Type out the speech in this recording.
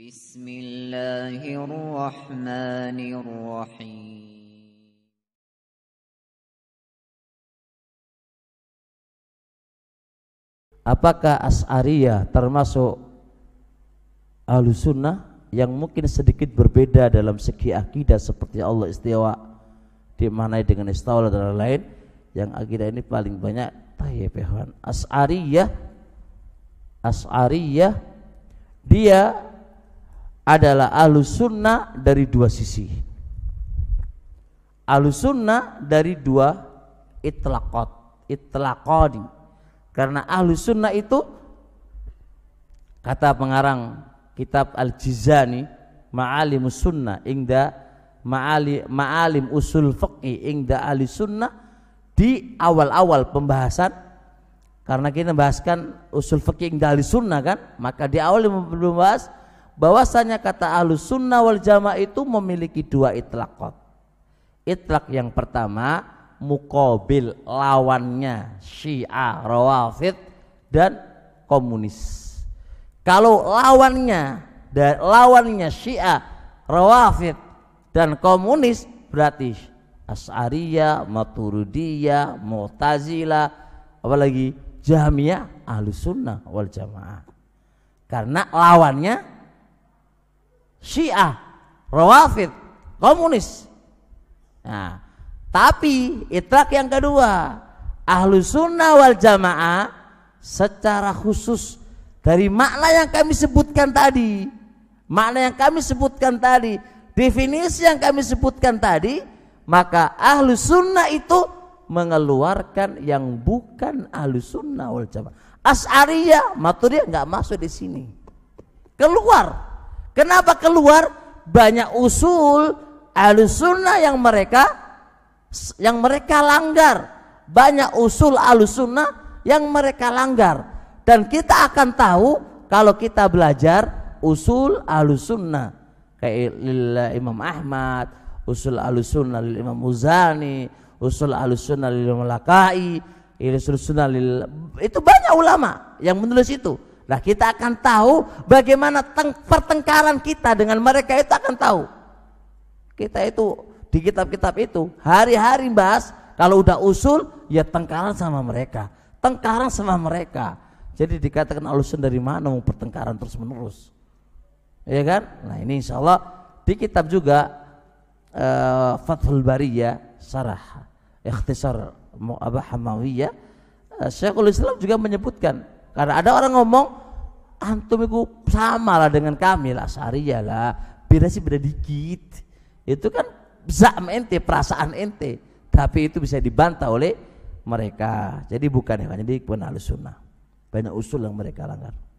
Apakah As'ariyah termasuk Sunnah yang mungkin sedikit berbeda dalam segi akidah seperti Allah istiwa dimaknai dengan istawa dan lain-lain yang akidah ini paling banyak tayyibahan As'ariyah As'ariyah dia adalah alus sunnah dari dua sisi alus sunnah dari dua itlakot itlakodi karena alus sunnah itu kata pengarang kitab al-jizani ma'alim sunnah ingda ma'ali ma'alim usul fakih ingda ahli sunnah di awal-awal pembahasan karena kita bahaskan usul fakih ingda ahli sunnah kan maka di awal belum membahas bahwasanya kata ahlu sunnah wal jamaah itu memiliki dua itlakot itlak yang pertama mukobil lawannya syiah rawafid dan komunis kalau lawannya dan lawannya syiah rawafid dan komunis berarti asaria maturudiya mutazila apalagi jamiah ahlu sunnah wal jamaah karena lawannya Syiah, Rawafid, komunis. Nah, tapi itlak yang kedua, ahlu sunnah wal jamaah secara khusus dari makna yang kami sebutkan tadi, makna yang kami sebutkan tadi, definisi yang kami sebutkan tadi, maka ahlu sunnah itu mengeluarkan yang bukan ahlu sunnah wal jamaah. As'ariyah, Maturidiyah nggak masuk di sini. Keluar Kenapa keluar? Banyak usul alusuna yang mereka yang mereka langgar. Banyak usul alusuna yang mereka langgar. Dan kita akan tahu kalau kita belajar usul alusuna sunnah. Kayak Imam Ahmad, usul alusuna Imam Muzani, usul alusuna sunnah Imam Lakai, Itu banyak ulama yang menulis itu Nah kita akan tahu bagaimana pertengkaran kita dengan mereka itu akan tahu. Kita itu di kitab-kitab itu hari-hari bahas kalau udah usul ya tengkaran sama mereka, tengkaran sama mereka. Jadi dikatakan alusan dari mana mau pertengkaran terus menerus, ya kan? Nah ini insya Allah di kitab juga uh, Fathul Bariyah Sarah Ikhtisar Mu'abah Hamawi ya uh, eh, Syekhul Islam juga menyebutkan karena ada orang ngomong antum itu sama lah dengan kami lah syariah ya lah beda sih beda dikit itu kan zam ente perasaan ente tapi itu bisa dibantah oleh mereka jadi bukan hanya di pun sunnah banyak usul yang mereka langgar